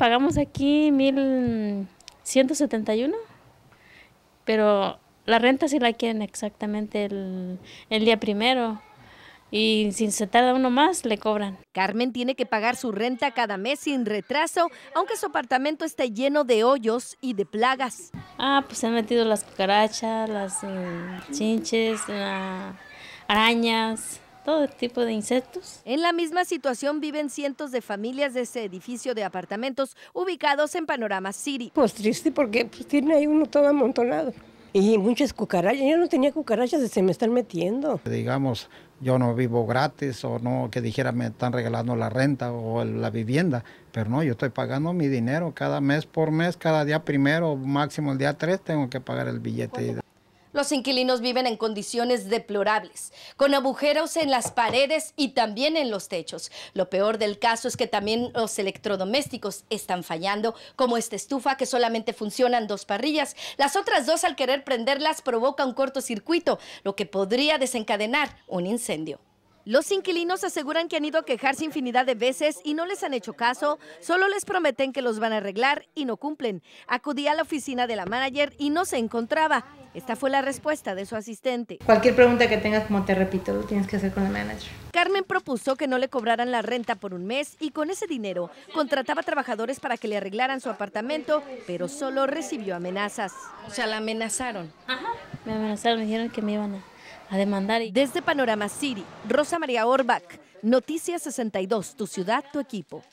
pagamos aquí 1171, pero la renta sí la quieren exactamente el, día primero. Y sin se a uno más, le cobran. Carmen tiene que pagar su renta cada mes sin retraso, aunque su apartamento está lleno de hoyos y de plagas. Ah, pues se han metido las cucarachas, las eh, chinches, las arañas todo tipo de insectos. En la misma situación viven cientos de familias de ese edificio de apartamentos ubicados en Panorama City. Pues triste porque pues, tiene ahí uno todo amontonado. Y muchas cucarachas, yo no tenía cucarachas se me están metiendo. Digamos, yo no vivo gratis o no que dijera me están regalando la renta o la vivienda, pero no, yo estoy pagando mi dinero cada mes por mes, cada día primero, máximo el día 3 tengo que pagar el billete. Los inquilinos viven en condiciones deplorables, con agujeros en las paredes y también en los techos. Lo peor del caso es que también los electrodomésticos están fallando, como esta estufa que solamente funcionan dos parrillas. Las otras dos al querer prenderlas provoca un cortocircuito, lo que podría desencadenar un incendio. Los inquilinos aseguran que han ido a quejarse infinidad de veces y no les han hecho caso, solo les prometen que los van a arreglar y no cumplen. Acudí a la oficina de la manager y no se encontraba. Esta fue la respuesta de su asistente. Cualquier pregunta que tengas, como te repito, lo tienes que hacer con el manager. Carmen propuso que no le cobraran la renta por un mes y con ese dinero contrataba trabajadores para que le arreglaran su apartamento, pero solo recibió amenazas. O sea, la amenazaron. Ajá. Me amenazaron, me dijeron que me iban a a Desde Panorama City, Rosa María Orbach, Noticias 62, tu ciudad, tu equipo.